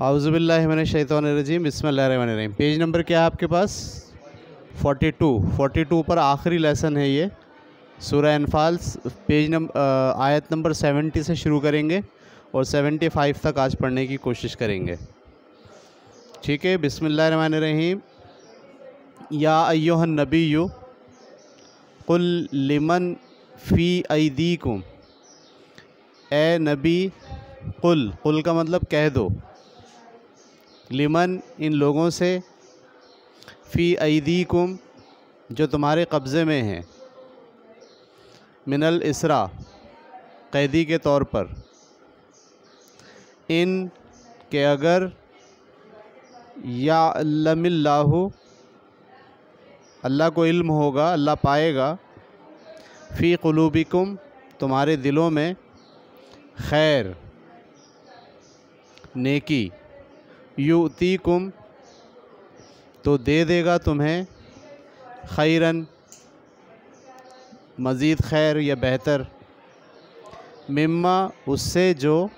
आउज़बिल्लाशैतरजीम रहीम page number क्या है आपके पास 42 42 पर आखिरी लेसन है ये सूर्य अनफाल पेज नंबर आयत नंबर 70 से शुरू करेंगे और 75 तक आज पढ़ने की कोशिश करेंगे ठीक है रहीम या अयोहन नबी यू कुल लिमन फ़ी ऐदी ए नबी कुल कुल का मतलब कह दो लिमन इन लोगों से फ़ी ईदी कुम जो तुम्हारे कब्ज़े में हैं मिनल इसरा कैदी के तौर पर इन के अगर या लमिल्लाहु अल्लाह को इल्म होगा अल्लाह पाएगा फ़ी क़लूबिकुम तुम्हारे दिलों में खैर नेकी युती कुम तो दे देगा तुम्हें खैरन मज़ीद खैर या बेहतर मम्मा उससे जो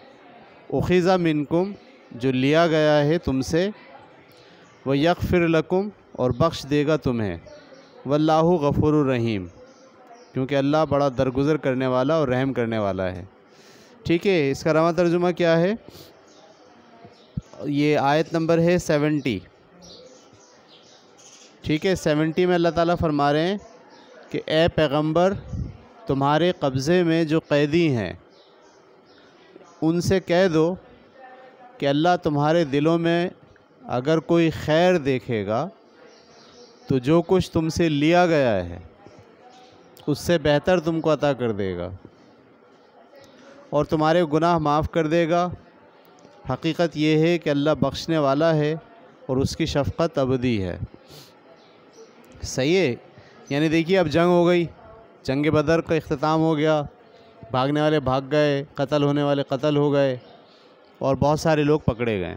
उखीज़ा मिनकुम जो लिया गया है तुमसे व यकफ़िर लकुम और बख्श देगा तुम्हें वल्लाहु गफ़ुर रहीम क्योंकि अल्लाह बड़ा दरगुजर करने वाला और रहम करने वाला है ठीक है इसका रवा तर्जुमा क्या है ये आयत नंबर है सेवेंटी ठीक है सेवेंटी में अल्लाह ताला फरमा रहे हैं कि ए पैगंबर तुम्हारे कब्ज़े में जो कैदी हैं उनसे कह दो कि अल्लाह तुम्हारे दिलों में अगर कोई खैर देखेगा तो जो कुछ तुमसे लिया गया है उससे बेहतर तुमको अता कर देगा और तुम्हारे गुनाह माफ़ कर देगा हकीकत ये है कि अल्लाह बख्शने वाला है और उसकी शफ़क़त अबदी है सही है यानी देखिए अब जंग हो गई जंग बदर का अख्ताम हो गया भागने वाले भाग गए कत्ल होने वाले कत्ल हो गए और बहुत सारे लोग पकड़े गए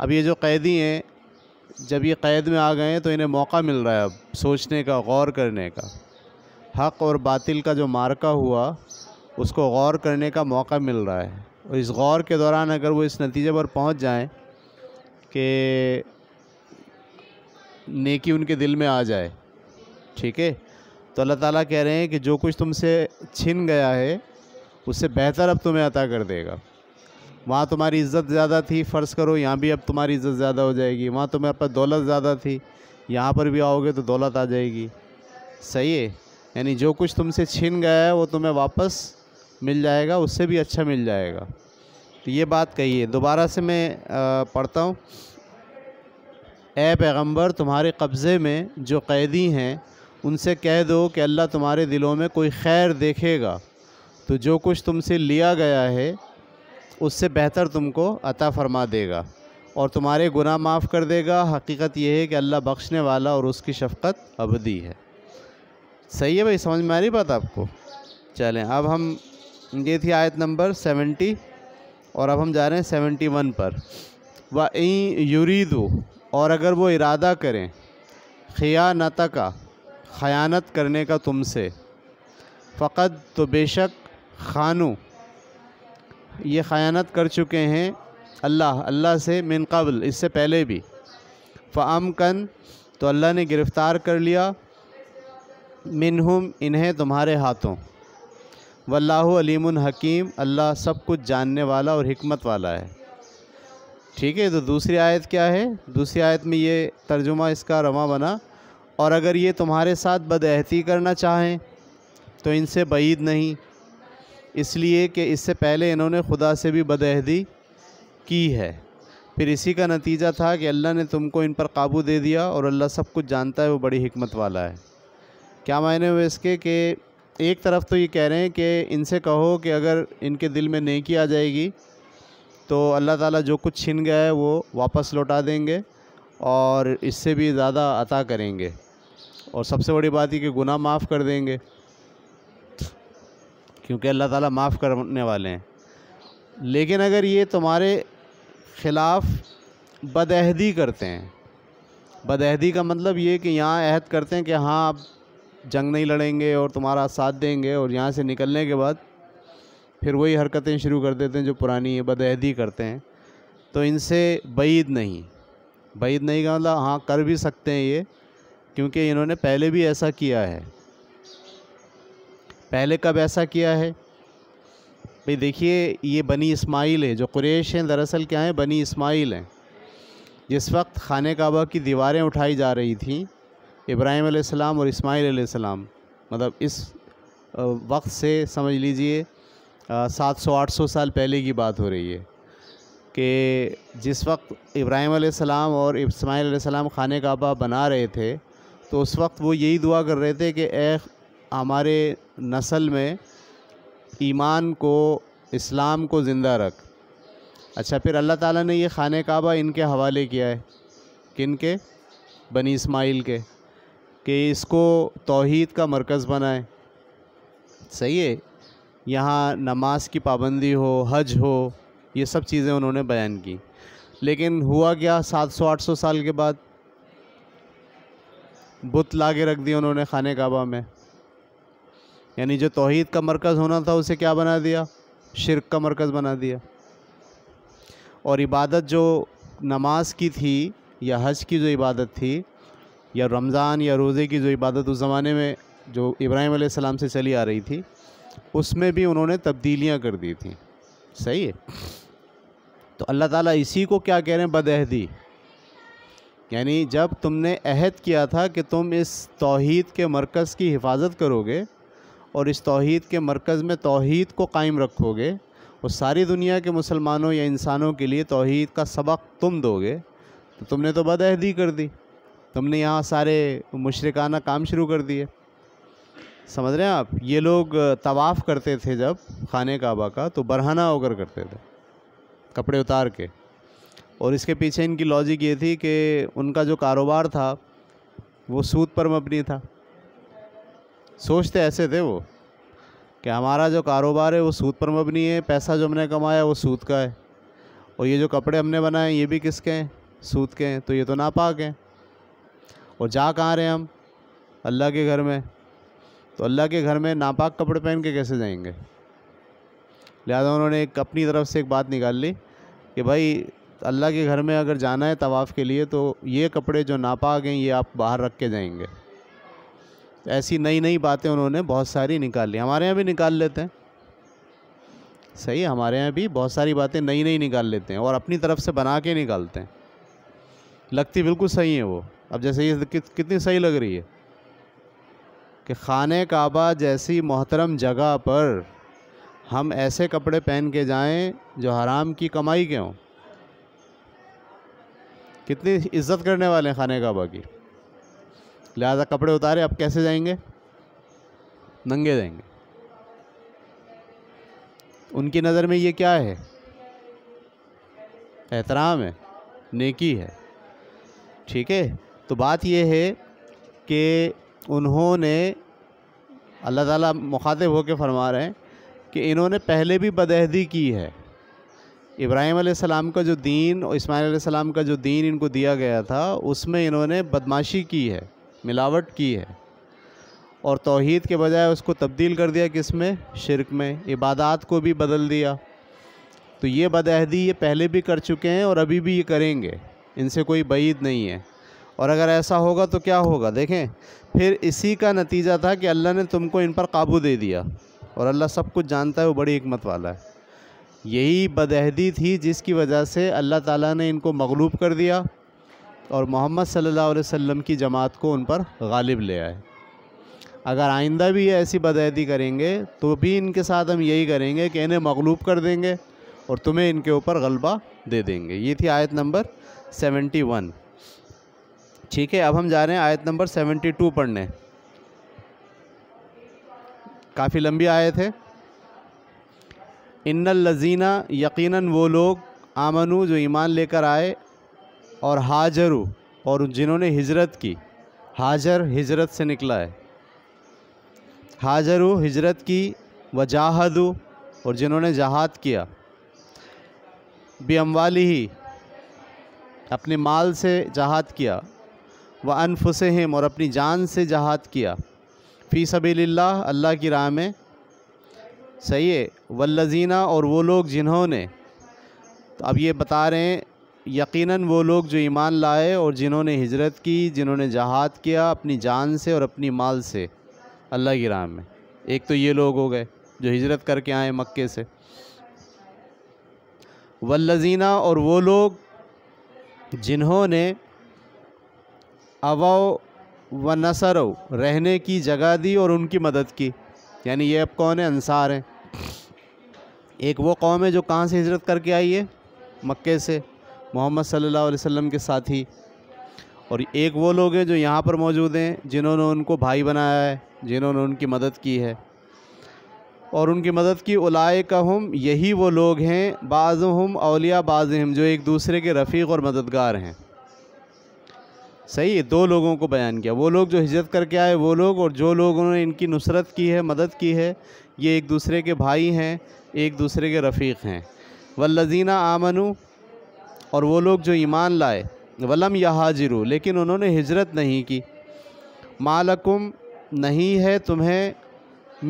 अब ये जो कैदी हैं जब ये कैद में आ गए तो इन्हें मौका मिल रहा है अब सोचने का गौर करने का हक़ और बातिल का जो मार्का हुआ उसको गौर करने का मौका मिल रहा है और इस गौर के दौरान अगर वो इस नतीजे पर पहुंच जाएं कि नेकी उनके दिल में आ जाए ठीक है तो अल्लाह ताला कह रहे हैं कि जो कुछ तुमसे छिन गया है उससे बेहतर अब तुम्हें अता कर देगा वहाँ तुम्हारी इज़्ज़त ज़्यादा थी फ़र्ज़ करो यहाँ भी अब तुम्हारी इज़्ज़त ज़्यादा हो जाएगी वहाँ तुम्हें अपना दौलत ज़्यादा थी यहाँ पर भी आओगे तो दौलत आ जाएगी सही है यानी जो कुछ तुमसे छिन गया है वो तुम्हें वापस मिल जाएगा उससे भी अच्छा मिल जाएगा तो ये बात कही है दोबारा से मैं पढ़ता हूँ ए पैगम्बर तुम्हारे कब्ज़े में जो कैदी हैं उनसे कह दो कि अल्लाह तुम्हारे दिलों में कोई खैर देखेगा तो जो कुछ तुमसे लिया गया है उससे बेहतर तुमको अता फरमा देगा और तुम्हारे गुनाह माफ़ कर देगा हकीकत यह है कि अल्लाह बख्शने वाला और उसकी शफ़क़त अबदी है सही है भाई समझ में आ रही बात आपको चलें अब हम ये थी आयत नंबर सेवेंटी और अब हम जा रहे हैं सेवेंटी वन पर व ई यूरीदो और अगर वो इरादा करें खियानत का खयानत करने का तुमसे फ़कत तो बेशक खानों ये खयानत कर चुके हैं अल्लाह अल्लाह से मिन कबल इससे पहले भी कन तो अल्लाह ने गिरफ़्तार कर लिया मिनहुम इन्हें तुम्हारे हाथों वल्लाह अलीम हकीम अल्लाह सब कुछ जानने वाला और हमत वाला है ठीक है तो दूसरी आयत क्या है दूसरी आयत में ये तर्जुमा इसका रवा बना और अगर ये तुम्हारे साथ बदहती करना चाहें तो इनसे बईद नहीं इसलिए कि इससे पहले इन्होंने खुदा से भी बदहदी की है फिर इसी का नतीजा था कि अल्लाह ने तुमको इन पर काबू दे दिया और अल्लाह सब कुछ जानता है वो बड़ी हमत वाला है क्या मायने हुए इसके कि एक तरफ तो ये कह रहे हैं कि इनसे कहो कि अगर इनके दिल में नेकी आ जाएगी तो अल्लाह ताला जो कुछ छिन गया है वो वापस लौटा देंगे और इससे भी ज़्यादा अता करेंगे और सबसे बड़ी बात ये कि गुनाह माफ़ कर देंगे क्योंकि अल्लाह ताला माफ़ करने वाले हैं लेकिन अगर ये तुम्हारे ख़िलाफ़ बदहदी करते हैं बदहदी का मतलब ये कि यहाँ अहद करते हैं कि हाँ आप जंग नहीं लड़ेंगे और तुम्हारा साथ देंगे और यहाँ से निकलने के बाद फिर वही हरकतें शुरू कर देते हैं जो पुरानी है बदहदी करते हैं तो इनसे बैद नहीं बैद नहीं का मतलब हाँ कर भी सकते हैं ये क्योंकि इन्होंने पहले भी ऐसा किया है पहले कब ऐसा किया है भाई देखिए ये बनी इस्माइल है जो कुरेश हैं दरअसल क्या हैं बनी इस्माइल हैं जिस वक्त खाने काबा की दीवारें उठाई जा रही थी इब्राहिम आसमाम और इस्माइल आसमाम मतलब इस वक्त से समझ लीजिए सात सौ आठ सौ साल पहले की बात हो रही है कि जिस वक्त इब्राहिम सलाम और इस्माइल सलाम खाने काबा बना रहे थे तो उस वक्त वो यही दुआ कर रहे थे कि ए हमारे नस्ल में ईमान को इस्लाम को ज़िंदा रख अच्छा फिर अल्लाह ताला ने ये खान काबा इनके हवाले किया है किन के बनी इस्माइल के कि इसको तोहद का मरकज़ बनाए सही है यहाँ नमाज की पाबंदी हो हज हो ये सब चीज़ें उन्होंने बयान की लेकिन हुआ क्या 700-800 साल के बाद बुत ला के रख दिए उन्होंने खाने काबा में यानी जो तोहद का मरकज़ होना था उसे क्या बना दिया शिरक का मरकज़ बना दिया और इबादत जो नमाज की थी या हज की जो इबादत थी या रमज़ान या रोज़े की जो इबादत उस ज़माने में जो इब्राहिम सलाम से चली आ रही थी उसमें भी उन्होंने तब्दीलियाँ कर दी थी सही है तो अल्लाह ताला इसी को क्या कह रहे हैं बदहदी यानी जब तुमने अहद किया था कि तुम इस तोहद के मरकज़ की हिफाजत करोगे और इस तौहीद के मरकज़ में तोहद को कायम रखोगे और सारी दुनिया के मुसलमानों या इंसानों के लिए तोहद का सबक तुम दोगे तो तुमने तो बदहदी कर दी तुमने यहाँ सारे मुशरकाना काम शुरू कर दिए समझ रहे हैं आप ये लोग तवाफ़ करते थे जब खाने काबा का तो बरहाना होकर करते थे कपड़े उतार के और इसके पीछे इनकी लॉजिक ये थी कि उनका जो कारोबार था वो सूद पर मबनी था सोचते ऐसे थे वो कि हमारा जो कारोबार है वो सूद पर मबनी है पैसा जो हमने कमाया वो सूद का है और ये जो कपड़े हमने बनाए ये भी किसके हैं सूद के हैं तो ये तो नापाक हैं और जा कहाँ रहे हम अल्लाह के घर में तो अल्लाह के घर में नापाक कपड़े पहन के कैसे जाएंगे लिहाजा उन्होंने एक अपनी तरफ से एक बात निकाल ली कि भाई अल्लाह के घर में अगर जाना है तवाफ़ के लिए तो ये कपड़े जो नापाक हैं ये आप बाहर रख के जाएंगे तो ऐसी नई नई बातें उन्होंने बहुत सारी निकाल ली हमारे यहाँ भी निकाल लेते हैं सही है हमारे यहाँ भी बहुत सारी बातें नई नई निकाल लेते हैं और अपनी तरफ से बना के निकालते हैं लगती बिल्कुल सही है वो अब जैसे ये कि, कितनी सही लग रही है कि खान काबा जैसी मोहतरम जगह पर हम ऐसे कपड़े पहन के जाएं जो हराम की कमाई के हों कितनी इज्जत करने वाले हैं खाने काबा की लिहाजा कपड़े उतारे अब कैसे जाएंगे नंगे जाएंगे उनकी नज़र में ये क्या है एहतराम है नेकी है ठीक है तो बात यह है कि उन्होंने अल्लाह ताला मुखातिब होकर फरमा रहे हैं कि इन्होंने पहले भी बदहदी की है इब्राहिम सलाम का जो दीन और इस्माइल सलाम का जो दीन इनको दिया गया था उसमें इन्होंने बदमाशी की है मिलावट की है और तोहद के बजाय उसको तब्दील कर दिया किस में शिरक में इबादत को भी बदल दिया तो ये बदहदी ये पहले भी कर चुके हैं और अभी भी ये करेंगे इनसे कोई बईद नहीं है और अगर ऐसा होगा तो क्या होगा देखें फिर इसी का नतीजा था कि अल्लाह ने तुमको इन पर काबू दे दिया और अल्लाह सब कुछ जानता है वो बड़ी हमत वाला है यही बदहदी थी जिसकी वजह से अल्लाह ताला ने इनको मगलूब कर दिया और मोहम्मद सल्लल्लाहु अलैहि वसल्लम की जमात को उन पर गालिब ले आए अगर आइंदा भी ऐसी बदहदी करेंगे तो भी इनके साथ हम यही करेंगे कि इन्हें मगलूब कर देंगे और तुम्हें इनके ऊपर गलबा दे देंगे ये थी आयत नंबर सेवेंटी वन ठीक है अब हम जा रहे हैं आयत नंबर सेवेंटी टू पढ़ने काफ़ी लंबी आयत है इन लजीना यकीनन वो लोग आमनू जो ईमान लेकर आए और हाजरू और जिन्होंने हिजरत की हाजर हिजरत से निकला है हाजरू हिजरत की वजाहदू और जिन्होंने जहाद किया बेमवाली ही अपने माल से जहाद किया व अनफुसहम और अपनी जान से जहाद किया फ़ी सबील्ला अल्लाह की राह में सही है वल्लजीना और वो लोग जिन्होंने तो अब ये बता रहे हैं यकीनन वो लोग जो ईमान लाए और जिन्होंने हिजरत की जिन्होंने जहाद किया अपनी जान से और अपनी माल से अल्लाह की राह में एक तो ये लोग हो गए जो हिजरत करके आए मक्के से वल्लजीना और वो लोग जिन्होंने अवाओ व नसरव रहने की जगह दी और उनकी मदद की यानी ये अब कौन है अंसार हैं एक वो कौम है जो कहाँ से हिजरत करके आई है मक्के से मोहम्मद सल्लल्लाहु अलैहि वसल्लम के साथी और एक वो लोग हैं जो यहाँ पर मौजूद हैं जिन्होंने उनको भाई बनाया है जिन्होंने उनकी मदद की है और उनकी मदद की उलाए का हम यही वो लोग हैं बाज़ हम अलिया बाज़ हम जो एक दूसरे के रफ़ीक और मददगार हैं सही है दो लोगों को बयान किया वो लोग जो हिजरत करके आए वो लोग और जो लोग उन्होंने इनकी नुसरत की है मदद की है ये एक दूसरे के भाई हैं एक दूसरे के रफ़ीक़ हैं वल्लजीना आमनु और वो लोग जो ईमान लाए वलम यहाजिरु लेकिन उन्होंने हिजरत नहीं की मालकुम नहीं है तुम्हें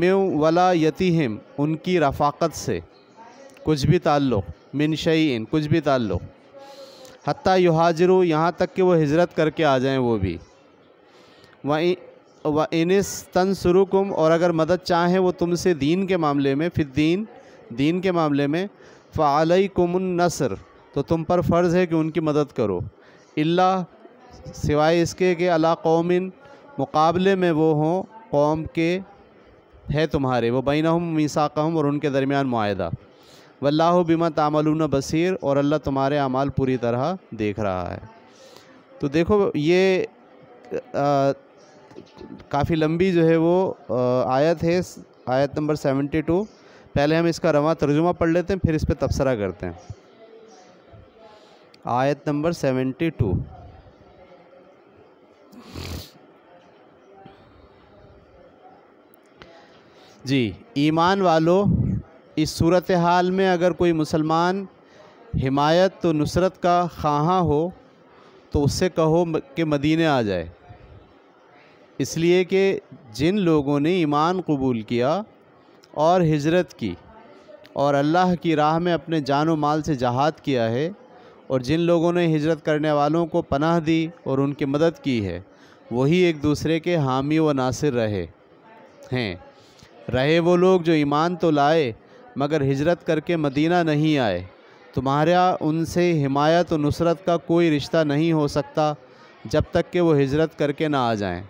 म्यू वला यतीम उनकी रफ़ाक़त से कुछ भी ताल्लुक़ मिनशीन कुछ भी ताल्लुक़ हती युहाजरू यहाँ तक कि वो हिजरत करके आ जाएँ वो भी वहीं व इन तन शुरुकुम और अगर मदद चाहें वो तुमसे दीन के मामले में फिर दीन दीन के मामले में फ़ालई कुमन नसर तो तुम पर फ़र्ज़ है कि उनकी मदद करो अल्ला सिवाय इसके कि अला कौमिन मुकाबले में वो हों कौम के है तुम्हारे वो बैन हम और उनके दरमियान माहा वल्लाह बिमा तामल बसीर और अल्लाह तुम्हारे अमाल पूरी तरह देख रहा है तो देखो ये काफ़ी लंबी जो है वो आ, आयत है आयत नंबर सेवेंटी टू पहले हम इसका रवा तर्जुमा पढ़ लेते हैं फिर इस पर तबसरा करते हैं आयत नंबर सेवेंटी टू जी ईमान वालों इस सूरत हाल में अगर कोई मुसलमान हिमायत तो नुसरत का ख़ाहाँ हो तो उससे कहो कि मदीने आ जाए इसलिए कि जिन लोगों ने ईमान कबूल किया और हिजरत की और अल्लाह की राह में अपने जान व माल से जहाद किया है और जिन लोगों ने हिजरत करने वालों को पनाह दी और उनकी मदद की है वही एक दूसरे के हामी व नासिर रहे हैं रहे वो लोग जो ईमान तो लाए मगर हिजरत करके मदीना नहीं आए तुम्हारा उनसे हिमायत और नुसरत का कोई रिश्ता नहीं हो सकता जब तक कि वो हिजरत करके ना आ जाएं।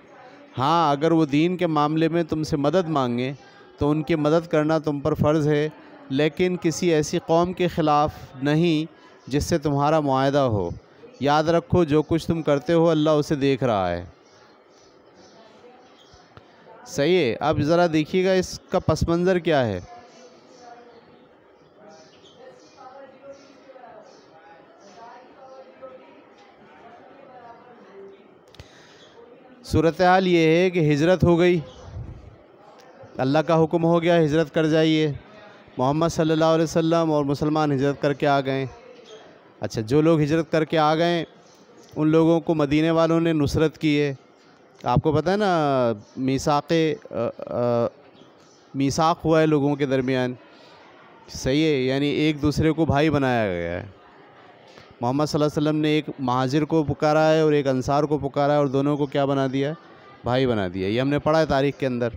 हाँ अगर वो दीन के मामले में तुमसे मदद मांगें तो उनकी मदद करना तुम पर फ़र्ज़ है लेकिन किसी ऐसी कौम के ख़िलाफ़ नहीं जिससे तुम्हारा मुआदा हो याद रखो जो कुछ तुम करते हो अल्लाह उसे देख रहा है सही है अब ज़रा देखिएगा इसका पस मंज़र क्या है सूरत हाल ये है कि हिजरत हो गई अल्लाह का हुक्म हो गया हिजरत कर जाइए मोहम्मद सल्लल्लाहु अलैहि वसल्लम और मुसलमान हिजरत करके आ गए अच्छा जो लोग हिजरत करके आ गए उन लोगों को मदीने वालों ने नुसरत की है आपको पता है ना मीसाक़ मीसाक हुआ है लोगों के दरमियान सही है यानी एक दूसरे को भाई बनाया गया है मोहम्मद वसल्लम ने एक महाजिर को पुकारा है और एक अंसार को पुकारा है और दोनों को क्या बना दिया है भाई बना दिया ये हमने पढ़ा है तारीख़ के अंदर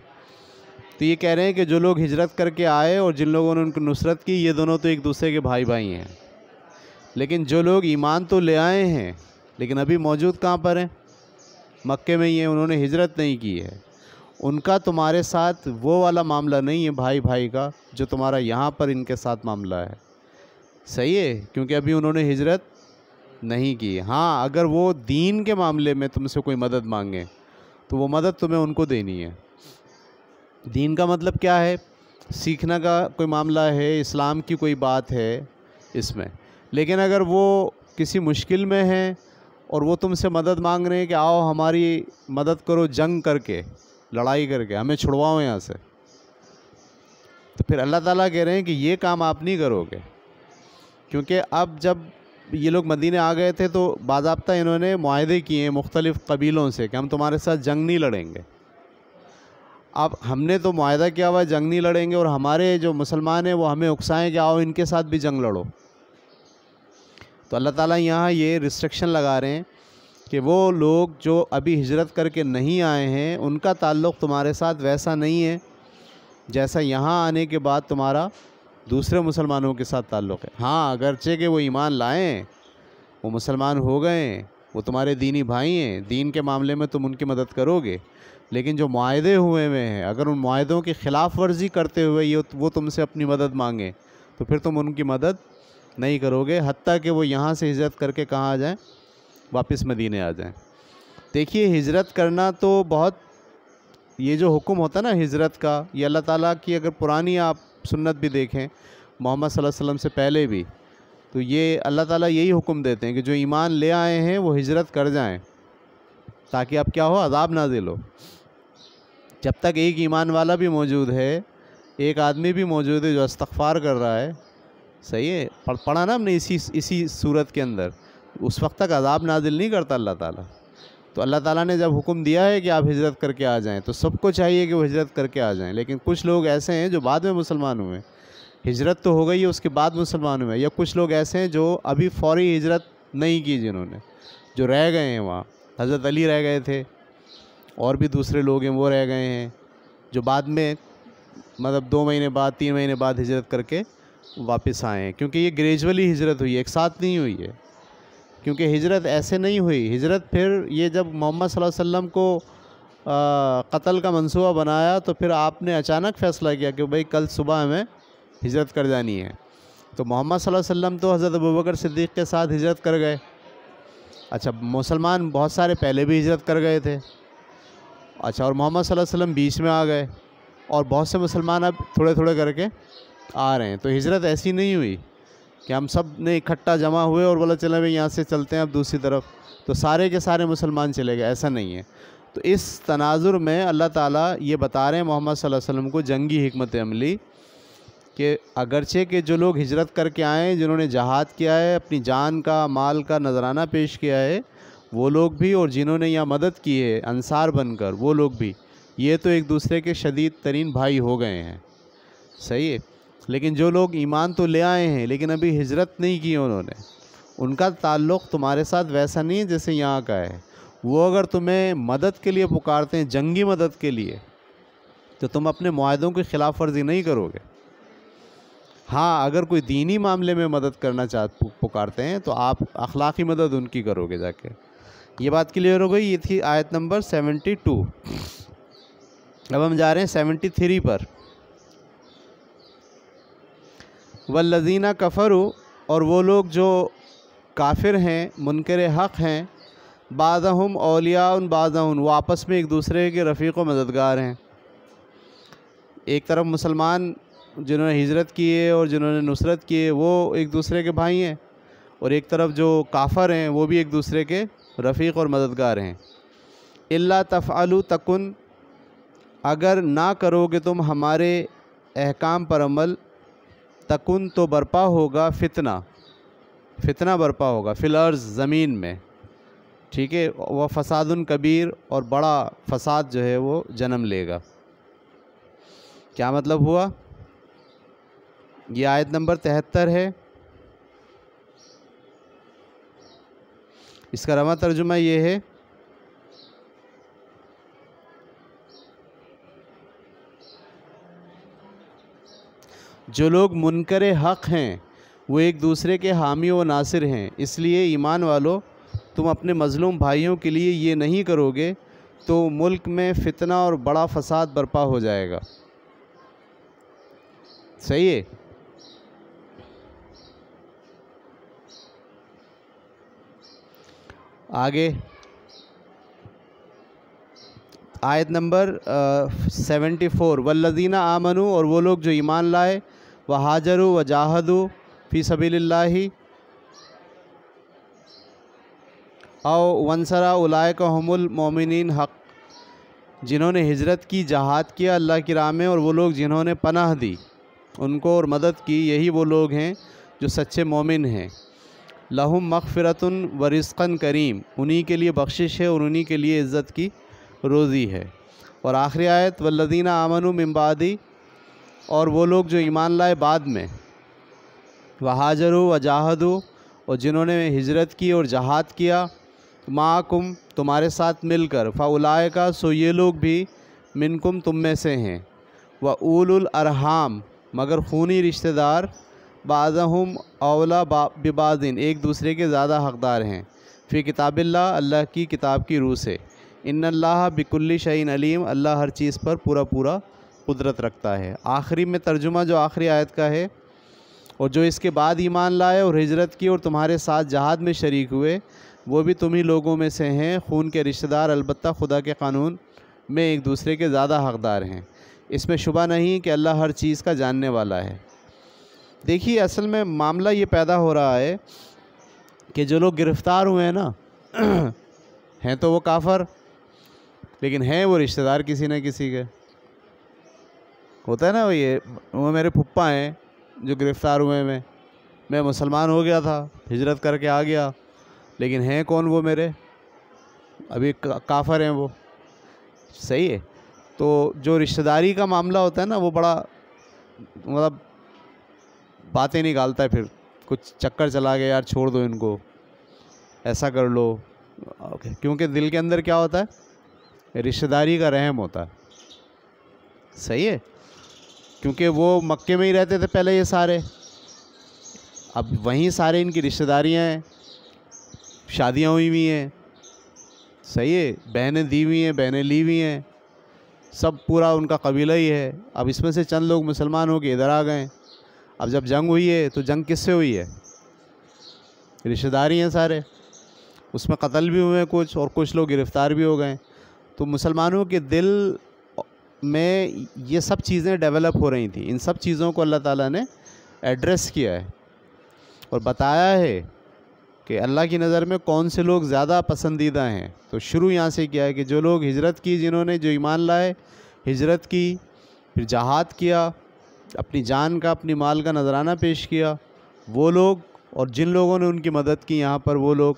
तो ये कह रहे हैं कि जो लोग हिजरत करके आए और जिन लोगों ने उनकी नुसरत की ये दोनों तो एक दूसरे के भाई भाई हैं लेकिन जो लोग ईमान तो ले आए हैं लेकिन अभी मौजूद कहाँ पर हैं मक्के में ही हैं उन्होंने हिजरत नहीं की है उनका तुम्हारे साथ वो वाला मामला नहीं है भाई भाई का जो तुम्हारा यहाँ पर इनके साथ मामला है सही है क्योंकि अभी उन्होंने हिजरत नहीं की हाँ अगर वो दीन के मामले में तुमसे कोई मदद मांगे तो वो मदद तुम्हें उनको देनी है दीन का मतलब क्या है सीखना का कोई मामला है इस्लाम की कोई बात है इसमें लेकिन अगर वो किसी मुश्किल में है और वो तुमसे मदद मांग रहे हैं कि आओ हमारी मदद करो जंग करके लड़ाई करके हमें छुड़वाओ यहाँ से तो फिर अल्लाह ताला कह रहे हैं कि ये काम आप नहीं करोगे क्योंकि अब जब ये लोग मदीने आ गए थे तो बाबा इन्होंने माहदे किए मुख्तलिफ़ कबीलों से कि हम तुम्हारे साथ जंग नहीं लड़ेंगे अब हमने तो माहदा किया हुआ जंग नहीं लड़ेंगे और हमारे जो मुसलमान हैं वो हमें उकसाएँ कि आओ इनके साथ भी जंग लड़ो तो अल्लाह ताला यहाँ ये रिस्ट्रिक्शन लगा रहे हैं कि वो लोग जो अभी हिजरत करके नहीं आए हैं उनका ताल्लुक़ तुम्हारे साथ वैसा नहीं है जैसा यहाँ आने के बाद तुम्हारा दूसरे मुसलमानों के साथ ताल्लुक़ है हाँ अगरचे के वो ईमान लाएँ वो मुसलमान हो गए वो तुम्हारे दीनी भाई हैं दीन के मामले में तुम उनकी मदद करोगे लेकिन जो माहदे हुए हुए हैं अगर उन माहदों की ख़िलाफ़ वर्जी करते हुए ये वो तुमसे अपनी मदद मांगें तो फिर तुम उनकी मदद नहीं करोगे हती कि वो यहाँ से हिजरत करके कहाँ आ जाएँ वापस मदीने आ जाएँ देखिए हिजरत करना तो बहुत ये जो हुक्म होता है ना हिजरत का ये अल्लाह ताली की अगर पुरानी आप सुन्नत भी देखें मोहम्मद वसल्लम से पहले भी तो ये अल्लाह ताला यही हुक्म देते हैं कि जो ईमान ले आए हैं वो हिजरत कर जाएं ताकि अब क्या हो अजाब नाजिल हो जब तक एक ईमान वाला भी मौजूद है एक आदमी भी मौजूद है जो इस्तफ़ार कर रहा है सही है पढ़ा ना हमने इसी इसी सूरत के अंदर उस वक्त तक अजाब नाजिल नहीं करता अल्लाह ताला तो अल्लाह ताला ने जब हुक्म दिया है कि आप हिजरत करके आ जाएं तो सबको चाहिए कि वो हिजरत करके आ जाएं लेकिन कुछ लोग ऐसे हैं जो बाद में मुसलमान हुए हिजरत तो हो गई है उसके बाद मुसलमान हुए या कुछ लोग ऐसे हैं जो अभी फौरी हिजरत नहीं की जिन्होंने जो रह गए हैं वहाँ हज़रत अली रह गए थे और भी दूसरे लोग हैं वो रह गए हैं जो बाद में मतलब दो महीने बाद तीन महीने बाद हिजरत करके वापस आए हैं क्योंकि ये ग्रेजुअली हिजरत हुई है एक साथ नहीं हुई है क्योंकि हिजरत ऐसे नहीं हुई हिजरत फिर ये जब मोहम्मद वसल्लम को कत्ल का मंसूबा बनाया तो फिर आपने अचानक फ़ैसला किया कि भाई कल सुबह हमें हिजरत कर जानी है तो मोहम्मद वसल्लम तो हज़रत अबूबकर सिद्दीक़ के साथ हिजरत कर गए अच्छा मुसलमान बहुत सारे पहले भी हिजरत कर गए थे अच्छा और मोहम्मद वसल्लम बीच में आ गए और बहुत से मुसलमान अब थोड़े थोड़े करके आ रहे हैं तो हिजरत ऐसी नहीं हुई कि हम सब ने इकट्ठा जमा हुए और बोला चले भाई यहाँ से चलते हैं अब दूसरी तरफ तो सारे के सारे मुसलमान चले गए ऐसा नहीं है तो इस तनाजुर में अल्लाह ताला ये बता रहे हैं मोहम्मद सल्लल्लाहु अलैहि वसल्लम को जंगी हमत अमली कि अगरचे के जो लोग हिजरत करके आए जिन्होंने जहाद किया है अपनी जान का माल का नजराना पेश किया है वो लोग भी और जिन्होंने यहाँ मदद की है अंसार बनकर वो लोग भी ये तो एक दूसरे के शदीद तरीन भाई हो गए हैं सही है लेकिन जो लोग ईमान तो ले आए हैं लेकिन अभी हिजरत नहीं की उन्होंने उनका ताल्लुक़ तुम्हारे साथ वैसा नहीं है जैसे यहाँ का है वो अगर तुम्हें मदद के लिए पुकारते हैं जंगी मदद के लिए तो तुम अपने माहदों की खिलाफ वर्जी नहीं करोगे हाँ अगर कोई दीनी मामले में मदद करना चाह पुकारते हैं तो आप अखलाक़ी मदद उनकी करोगे जाके ये बात क्लियर हो गई ये थी आयत नंबर सेवेंटी टू अब हम जा रहे हैं सेवेंटी थ्री पर वल्लजीना कफ़रू और वो लोग जो काफिर हैं मुनकर हक़ हैं बादहम अलिया उन वो आपस में एक दूसरे के रफ़ीक और मददगार हैं एक तरफ मुसलमान जिन्होंने हिजरत की है और जिन्होंने नुसरत की है वो एक दूसरे के भाई हैं और एक तरफ जो काफ़र हैं वो भी एक दूसरे के रफ़ीक और मददगार हैं अल्ला तफ़ालू तकन अगर ना करोगे तुम हमारे अहकाम पर अमल तकुन तो बरपा होगा फितना फितना बरपा होगा फिलर्ज़ ज़मीन में ठीक है वह फसादन कबीर और बड़ा फसाद जो है वो जन्म लेगा क्या मतलब हुआ ये आयत नंबर तिहत्तर है इसका रवा तर्जुमा ये है जो लोग मुनकर हक़ हैं वो एक दूसरे के हामी व नासिर हैं इसलिए ईमान वालों तुम अपने मज़लूम भाइयों के लिए ये नहीं करोगे तो मुल्क में फितना और बड़ा फसाद बर्पा हो जाएगा सही है आगे आयत नंबर सेवेंटी फ़ोर वल्लदीना आमनू और वो लोग जो ईमान लाए व हाजरू व जाहदू फ़ी सबील्ला और वनसरा उलाय हमल मोमिन हक़ जिन्होंने हिजरत की जहाद किया अल्लाह की राह में और वो लोग जिन्होंने पनाह दी उनको और मदद की यही वो लोग हैं जो सच्चे मोमिन हैं लहुम मगफ़रत व रिस्कन करीम उन्हीं के लिए बख्शिश है और उन्हीं के लिए इज़्ज़त की रोज़ी है और आखिरी आयत वल्लदीना आमन मम्बादी और वो लोग जो ईमान लाए बाद में व हाजर व जाहद और जिन्होंने हिजरत की और जहाद किया माकुम तुम्हारे साथ मिलकर फ़ाउलाए का सो ये लोग भी मिनकुम तुम में से हैं व उल अरहाम मगर खूनी रिश्तेदार बादहम अवला बिबादिन एक दूसरे के ज़्यादा हकदार हैं फिर किताबिल्ला अल्लाह की किताब की रूह से इन बिकुल्ली शहीन अलीम अल्लाह हर चीज़ पर पूरा पूरा कुदरत रखता है आखिरी में तर्जुमा जो आखिरी आयत का है और जो इसके बाद ईमान लाए और हिजरत की और तुम्हारे साथ जहाद में शरीक हुए वो भी तुम ही लोगों में से हैं खून के रिश्तेदार अलबत् खुदा के कानून में एक दूसरे के ज़्यादा हकदार हैं इसमें शुबा नहीं कि अल्लाह हर चीज़ का जानने वाला है देखिए असल में मामला ये पैदा हो रहा है कि जो लोग गिरफ़्तार हुए हैं ना हैं तो वो काफ़र लेकिन हैं वो रिश्तेदार किसी न किसी के होता है ना वो ये वो मेरे पप्पा हैं जो गिरफ़्तार हुए मैं मैं मुसलमान हो गया था हिजरत करके आ गया लेकिन हैं कौन वो मेरे अभी काफ़र हैं वो सही है तो जो रिश्तेदारी का मामला होता है ना वो बड़ा मतलब बातें निकालता है फिर कुछ चक्कर चला गया यार छोड़ दो इनको ऐसा कर लो ओके क्योंकि दिल के अंदर क्या होता है रिश्तेदारी का रहम होता है सही है क्योंकि वो मक्के में ही रहते थे पहले ये सारे अब वहीं सारे इनकी रिश्तेदारियाँ हैं शादियाँ हुई हुई हैं सही है बहनें दी हुई हैं बहनें ली हुई हैं सब पूरा उनका कबीला ही है अब इसमें से चंद लोग मुसलमान हो के इधर आ गए अब जब जंग हुई है तो जंग किससे हुई है रिश्तेदारी हैं सारे उसमें कत्ल भी हुए हैं कुछ और कुछ लोग गिरफ़्तार भी हो गए तो मुसलमानों के दिल में ये सब चीज़ें डेवलप हो रही थी इन सब चीज़ों को अल्लाह ताला ने एड्रेस किया है और बताया है कि अल्लाह की नज़र में कौन से लोग ज़्यादा पसंदीदा हैं तो शुरू यहाँ से किया है कि जो लोग हिजरत की जिन्होंने जो ईमान लाए हिजरत की फिर जहाद किया अपनी जान का अपनी माल का नजराना पेश किया वो लोग और जिन लोगों ने उनकी मदद की यहाँ पर वो लोग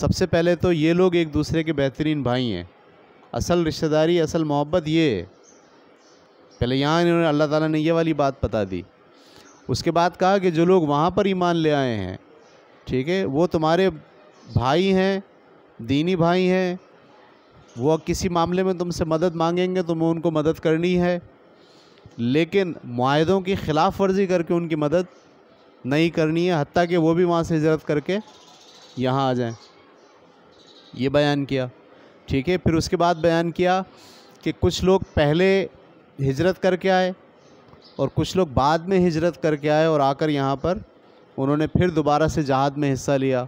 सबसे पहले तो ये लोग एक दूसरे के बेहतरीन भाई हैं असल रिश्तेदारी असल मोहब्बत ये है पहले यहाँ इन्होंने अल्लाह ताला ने ये वाली बात बता दी उसके बाद कहा कि जो लोग वहाँ पर ईमान ले आए हैं ठीक है वो तुम्हारे भाई हैं दीनी भाई हैं वो किसी मामले में तुमसे मदद मांगेंगे तुम्हें तो उनको मदद करनी है लेकिन माहों की ख़िलाफ़ वर्जी करके उनकी मदद नहीं करनी है हती कि वो भी वहाँ से हजरत करके यहाँ आ जाएँ ये बयान किया ठीक है फिर उसके बाद बयान किया कि कुछ लोग पहले हिजरत करके आए और कुछ लोग बाद में हिजरत करके आए और आकर यहाँ पर उन्होंने फिर दोबारा से जहाद में हिस्सा लिया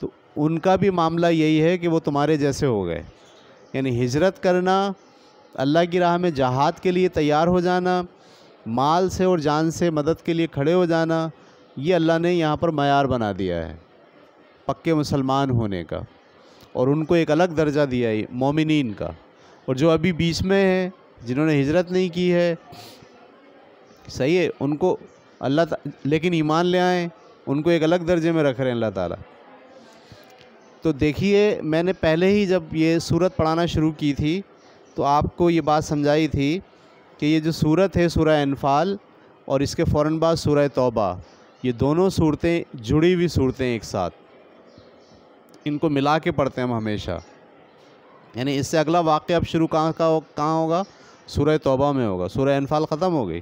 तो उनका भी मामला यही है कि वो तुम्हारे जैसे हो गए यानी हिजरत करना अल्लाह की राह में जहाद के लिए तैयार हो जाना माल से और जान से मदद के लिए खड़े हो जाना ये अल्लाह ने यहाँ पर मैार बना दिया है पक्के मुसलमान होने का और उनको एक अलग दर्जा दिया है मोमिन का और जो अभी बीच में है जिन्होंने हिजरत नहीं की है सही है उनको अल्लाह लेकिन ईमान ले आए उनको एक अलग दर्जे में रख रहे हैं अल्लाह ताला तो देखिए मैंने पहले ही जब ये सूरत पढ़ाना शुरू की थी तो आपको ये बात समझाई थी कि ये जो सूरत है सूरह अनफाल और इसके फ़ौर बाद सूरह तौबा ये दोनों सूरतें जुड़ी हुई सूरतें एक साथ इनको मिला के पढ़ते हैं हम हमेशा यानी इससे अगला वाक्य अब शुरू कहाँ का कहाँ होगा सूर तौबा में होगा सूर्य अनफाल ख़त्म हो गई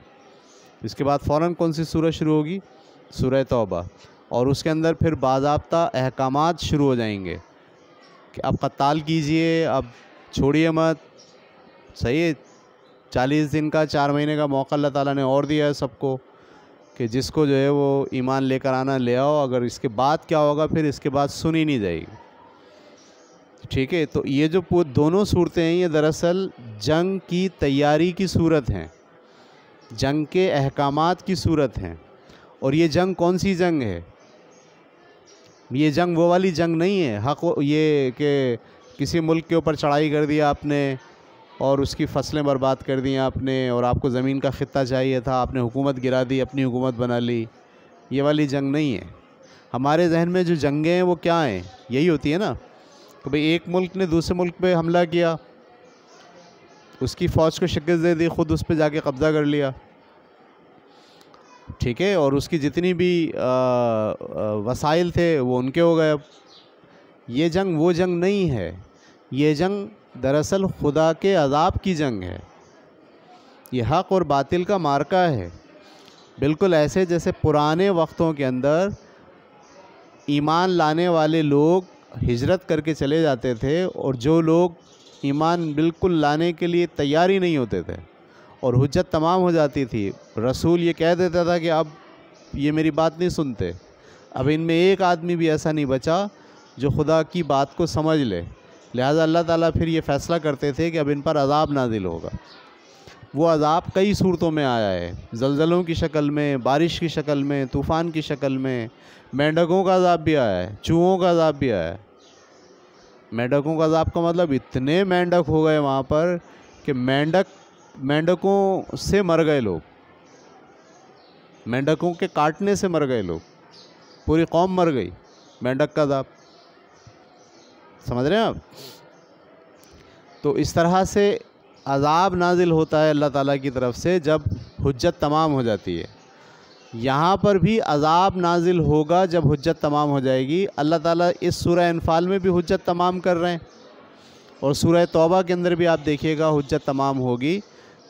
इसके बाद फ़ौर कौन सी सूरत शुरू होगी सूर तौबा और उसके अंदर फिर बाबा अहकाम शुरू हो जाएंगे कि अब कत्ताल कीजिए अब छोड़िए मत सही है चालीस दिन का चार महीने का मौका अल्लाह ताला ने और दिया है सबको कि जिसको जो है वो ईमान लेकर आना ले आओ अगर इसके बाद क्या होगा फिर इसके बाद सुनी नहीं जाएगी ठीक है तो ये जो दोनों सूरतें हैं ये दरअसल जंग की तैयारी की सूरत हैं जंग के अहकाम की सूरत हैं और ये जंग कौन सी जंग है ये जंग वो वाली जंग नहीं है हक ये कि किसी मुल्क के ऊपर चढ़ाई कर दिया आपने और उसकी फसलें बर्बाद कर दी आपने और आपको ज़मीन का ख़त्ता चाहिए था आपने हुकूमत गिरा दी अपनी हुकूमत बना ली ये वाली जंग नहीं है हमारे जहन में जो जंगें हैं वो क्या हैं यही होती है ना तो भाई एक मुल्क ने दूसरे मुल्क पे हमला किया उसकी फ़ौज को शिकस्त दे दी ख़ुद उस पर जाके कब्ज़ा कर लिया ठीक है और उसकी जितनी भी आ, आ, वसाइल थे वो उनके हो गए अब ये जंग वो जंग नहीं है ये जंग दरअसल खुदा के अजाब की जंग है ये हक़ और बातिल का मार्का है बिल्कुल ऐसे जैसे पुराने वक्तों के अंदर ईमान लाने वाले लोग हिजरत करके चले जाते थे और जो लोग ईमान बिल्कुल लाने के लिए तैयार ही नहीं होते थे और हजत तमाम हो जाती थी रसूल ये कह देता था कि अब ये मेरी बात नहीं सुनते अब इनमें एक आदमी भी ऐसा नहीं बचा जो खुदा की बात को समझ ले लिहाजा अल्लाह ताला फिर ये फ़ैसला करते थे कि अब इन पर अजाब नाजिल होगा वो अजाब कई सूरतों में आया है जलजलों की शक्ल में बारिश की शक्ल में तूफ़ान की शक्ल में मेंढकों का अजाब भी आया है चूहों का अजाब भी आया है मेंढकों का जाप तो का मतलब इतने मेंढक हो गए वहाँ पर कि मेंढक मेंढकों से मर गए लोग मेंढकों के काटने से मर गए लोग पूरी कौम मर गई मेंढक का जाप समझ रहे हैं आप तो इस तरह से अजाब नाजिल होता है अल्लाह ताला की तरफ से जब हुज्जत तमाम हो जाती है यहाँ पर भी अजाब नाजिल होगा जब हजत तमाम हो जाएगी अल्लाह ताला इस सूर इनफाल में भी हजत तमाम कर रहे हैं और सूर तौबा के अंदर भी आप देखिएगा हजत तमाम होगी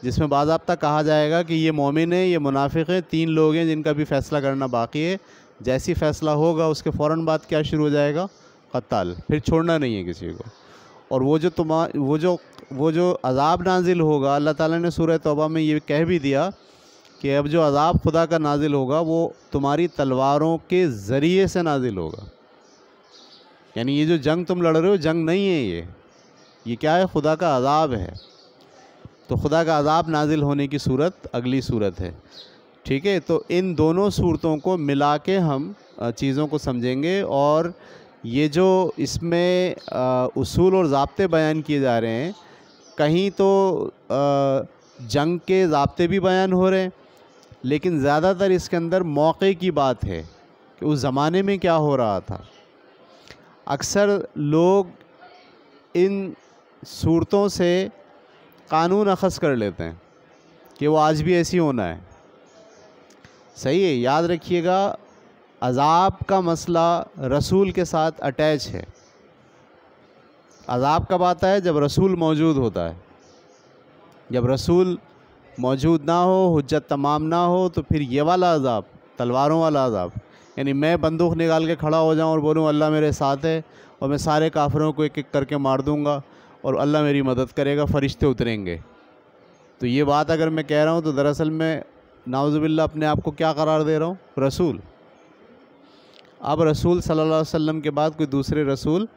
जिसमें बाबा कहा जाएगा कि ये मोमिन है ये मुनाफिक है तीन लोग हैं जिनका भी फ़ैसला करना बाकी है जैसी फ़ैसला होगा उसके फ़ौर बाद क्या शुरू हो जाएगा कत्ल फिर छोड़ना नहीं है किसी को और वो जो तुम वो जो वो जो अजाब नाजिल होगा अल्लाह ताली ने सूर तौबा में ये कह भी दिया कि अब जो अज़ाब खुदा का नाजिल होगा वो तुम्हारी तलवारों के ज़रिए से नाजिल होगा यानी ये जो जंग तुम लड़ रहे हो जंग नहीं है ये ये क्या है खुदा का अज़ाब है तो खुदा का अज़ाब नाजिल होने की सूरत अगली सूरत है ठीक है तो इन दोनों सूरतों को मिला के हम चीज़ों को समझेंगे और ये जो इसमें उसूल और ज़बते बयान किए जा रहे हैं कहीं तो जंग के ज़बते भी बयान हो रहे हैं लेकिन ज़्यादातर इसके अंदर मौके की बात है कि उस ज़माने में क्या हो रहा था अक्सर लोग इन सूरतों से कानून अखज़ कर लेते हैं कि वो आज भी ऐसी होना है सही है याद रखिएगा अजाब का मसला रसूल के साथ अटैच है अजाब कब आता है जब रसूल मौजूद होता है जब रसूल मौजूद ना हो हजत तमाम ना हो तो फिर ये वाला अजाब तलवारों वाला अजाब यानी मैं बंदूक निकाल के खड़ा हो जाऊँ और बोलूँ अल्लाह मेरे साथ है और मैं सारे काफरों को एक एक करके मार दूँगा और अल्लाह मेरी मदद करेगा फ़रिश्ते उतरेंगे तो ये बात अगर मैं कह रहा हूँ तो दरअसल मैं नावज़बिल्ला अपने आप को क्या करार दे रहा हूँ रसूल अब रसूल सल्ला वसम के बाद कोई दूसरे रसूल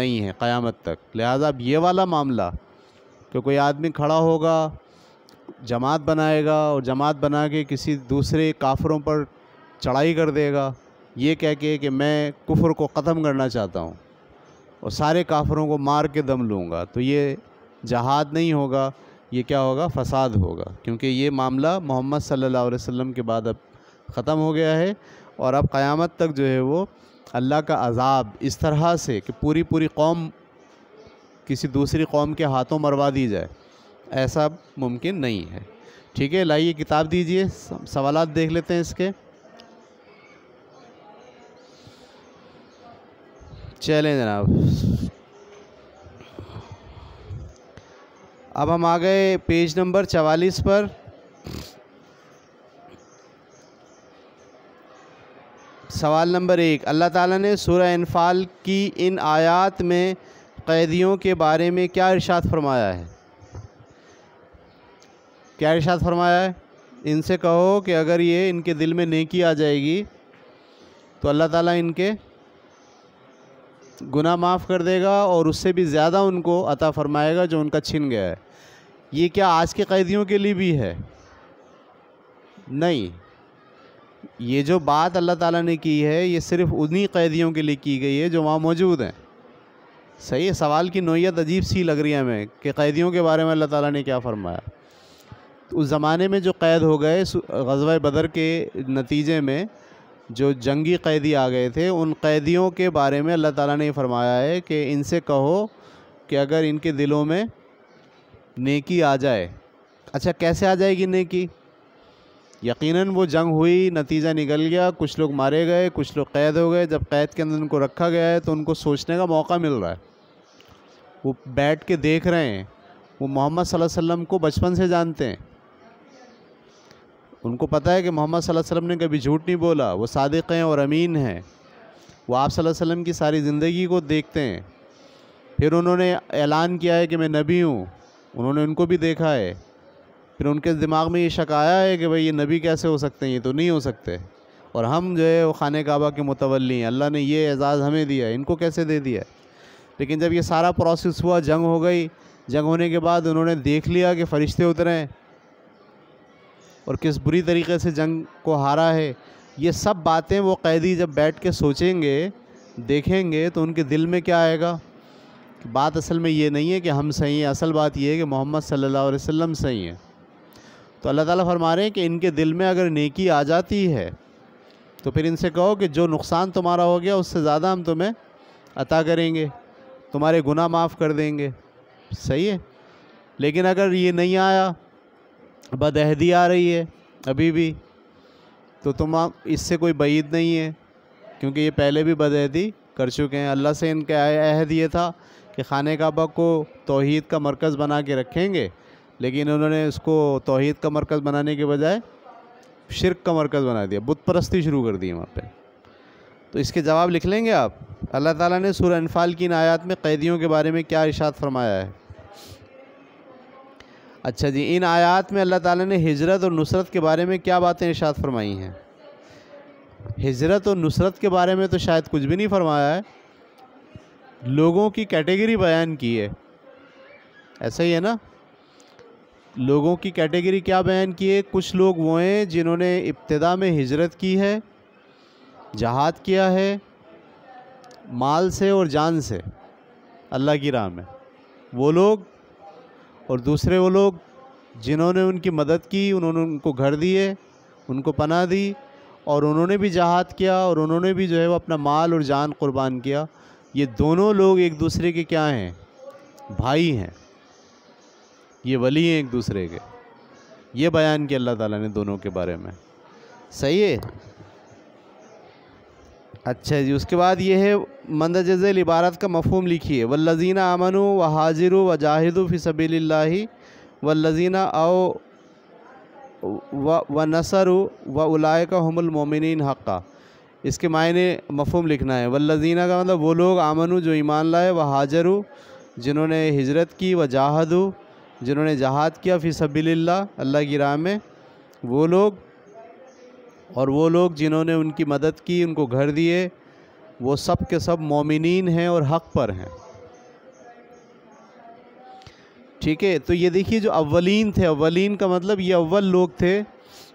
नहीं है क़्यामत तक लिहाजा अब ये वाला मामला कि कोई आदमी खड़ा होगा जमात बनाएगा और जमात बना के किसी दूसरे काफरों पर चढ़ाई कर देगा ये कह के कि मैं कुफर को ख़त्म करना चाहता हूँ और सारे काफरों को मार के दम लूँगा तो ये जहाद नहीं होगा ये क्या होगा फसाद होगा क्योंकि ये मामला मोहम्मद सल्लल्लाहु अलैहि वसल्लम के बाद अब ख़त्म हो गया है और अब क़यामत तक जो है वो अल्लाह का अजाब इस तरह से कि पूरी पूरी कौम किसी दूसरी कौम के हाथों मरवा दी जाए ऐसा मुमकिन नहीं है ठीक है लाइए किताब दीजिए सवाल देख लेते हैं इसके चलें जनाब अब हम आ गए पेज नंबर चवालीस पर सवाल नंबर एक अल्लाह ताला ने सूरह इनफाल की इन आयत में कैदियों के बारे में क्या इरशाद फरमाया है क्या इर्शाद फरमाया है इनसे कहो कि अगर ये इनके दिल में नेकी आ जाएगी तो अल्लाह ताला इनके गुनाह माफ़ कर देगा और उससे भी ज़्यादा उनको अता फरमाएगा जो उनका छिन गया है ये क्या आज के कैदियों के लिए भी है नहीं ये जो बात अल्लाह ताला ने की है ये सिर्फ़ उन्हीं कैदियों के लिए की गई है जो वहाँ मौजूद हैं सही है सवाल की नोयत अजीब सी लग रही है हमें कि कैदियों के बारे में अल्लाह ताला ने क्या फरमाया उस ज़माने में जो कैद हो गए गजवा बदर के नतीजे में जो जंगी कैदी आ गए थे उन कैदियों के बारे में अल्लाह ताला ने फरमाया है कि इनसे कहो कि अगर इनके दिलों में नेकी आ जाए अच्छा कैसे आ जाएगी नेकी यकीनन वो जंग हुई नतीजा निकल गया कुछ लोग मारे गए कुछ लोग कैद हो गए जब कैद के अंदर उनको रखा गया है तो उनको सोचने का मौका मिल रहा है वो बैठ के देख रहे हैं वो मोहम्मद वसल्लम को बचपन से जानते हैं उनको पता है कि मोहम्मद वसल्लम ने कभी झूठ नहीं बोला वो सादिक हैं और अमीन हैं वो आप वसल्लम की सारी ज़िंदगी को देखते हैं फिर उन्होंने ऐलान किया है कि मैं नबी हूँ उन्होंने उनको भी देखा है फिर उनके दिमाग में ये शक आया है कि भाई ये नबी कैसे हो सकते हैं ये तो नहीं हो सकते और हम जो है वो खान काबा के मुतवली हैं अल्लाह ने ये एजाज़ हमें दिया है इनको कैसे दे दिया लेकिन जब ये सारा प्रोसेस हुआ जंग हो गई जंग होने के बाद उन्होंने देख लिया कि फ़रिश्ते उतरे और किस बुरी तरीके से जंग को हारा है ये सब बातें वो कैदी जब बैठ के सोचेंगे देखेंगे तो उनके दिल में क्या आएगा कि बात असल में ये नहीं है कि हम सही हैं असल बात ये है कि मोहम्मद सल्लल्लाहु अलैहि वसल्लम सही हैं तो अल्लाह ताला फरमा रहे हैं कि इनके दिल में अगर नेकी आ जाती है तो फिर इनसे कहो कि जो नुकसान तुम्हारा हो गया उससे ज़्यादा हम तुम्हें अता करेंगे तुम्हारे गुनाह माफ़ कर देंगे सही है लेकिन अगर ये नहीं आया बदहदी आ रही है अभी भी तो तुम आप इससे कोई बैद नहीं है क्योंकि ये पहले भी बदहदी कर चुके हैं अल्लाह से इनके अहद ये था कि खान काबा को तोहद का मरकज़ बना के रखेंगे लेकिन उन्होंने उसको तोहद का मरकज़ बनाने के बजाय शिरक का मरकज़ बना दिया बुत परस्ती शुरू कर दी वहाँ पर तो इसके जवाब लिख लेंगे आप अल्लाह ताला ने सूर्य अनफाल की इन आयात में कैदियों के बारे में क्या इशात फरमाया है अच्छा जी इन आयात में अल्लाह ताला ने हिजरत और नुसरत के बारे में क्या बातें इशात फरमाई हैं हिजरत और नुसरत के बारे में तो शायद कुछ भी नहीं फरमाया है लोगों की कैटेगरी बयान की है ऐसा ही है ना लोगों की कैटेगरी क्या बयान की है कुछ लोग वो हैं जिन्होंने इब्तदा में हिजरत की है जहाद किया है माल से और जान से अल्लाह की राह में वो लोग और दूसरे वो लोग जिन्होंने उनकी मदद की उन्होंने उनको घर दिए उनको पनाह दी और उन्होंने भी जहाद किया और उन्होंने भी जो है वो अपना माल और जान कुर्बान किया ये दोनों लोग एक दूसरे के क्या हैं भाई हैं ये वली हैं एक दूसरे के ये बयान किया अल्लाह ताला ने दोनों के बारे में सही है अच्छा जी उसके बाद ये है मंद जजल इबारत का मफहम लिखिए वल्लजीना आमनु व हाजिर व जाहिदु फ़ी सबील्ला वल्लजीना आओ व व नसर व उलाए का हमलमोमिन हक़ा इसके मायने मफहम लिखना है वल्लजीना का मतलब वो लोग आमनु जो ईमान लाए व हाजर जिन्होंने हिजरत की व जाहदु जिन्होंने जहाद किया फ़ी सबील्ला अल्लाह की राह में वो लोग और वो लोग जिन्होंने उनकी मदद की उनको घर दिए वो सब के सब मोमिन हैं और हक़ पर हैं ठीक है तो ये देखिए जो अव्वलीन थे अवलिन का मतलब ये अव्वल लोग थे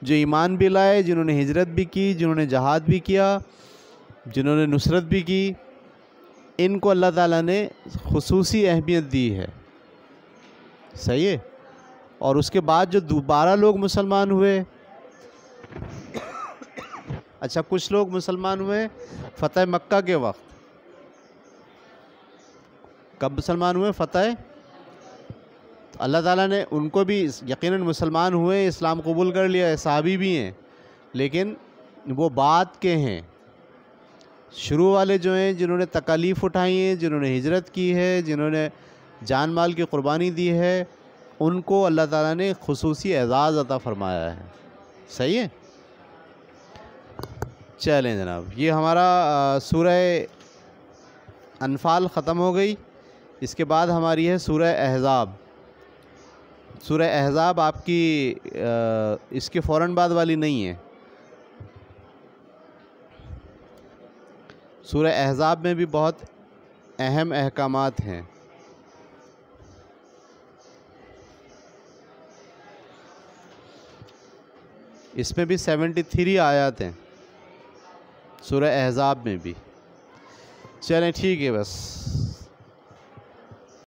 जो ईमान भी लाए जिन्होंने हिजरत भी की जिन्होंने जहाद भी किया जिन्होंने नुसरत भी की इनको अल्लाह ताला ने खसूसी अहमियत दी है सही है और उसके बाद जो दोबारा लोग मुसलमान हुए अच्छा कुछ लोग मुसलमान हुए फ़तेह मक्का के वक्त कब मुसलमान हुए फ़तेह तो अल्लाह ताला ने उनको भी यकीनन मुसलमान हुए इस्लाम कबूल कर लिया सहाबी भी हैं लेकिन वो बात के हैं शुरू वाले जो हैं जिन्होंने तकालीफ़ उठाई हैं जिन्होंने हिजरत की है जिन्होंने जान माल की क़ुरबानी दी है उनको अल्लाह ताला ने खसूसी एजाज़ अता फ़रमाया है सही है चलें जनाब ये हमारा सूरह अनफाल ख़त्म हो गई इसके बाद हमारी है सूरह अहज़ाब सूरह अहज़ाब आपकी आ, इसके फ़ौर बाद वाली नहीं है सूरह अहज़ाब में भी बहुत अहम अहकाम हैं इसमें भी सेवेंटी थ्री आयात हैं सूर्य एहज़ाब में भी चलें ठीक है बस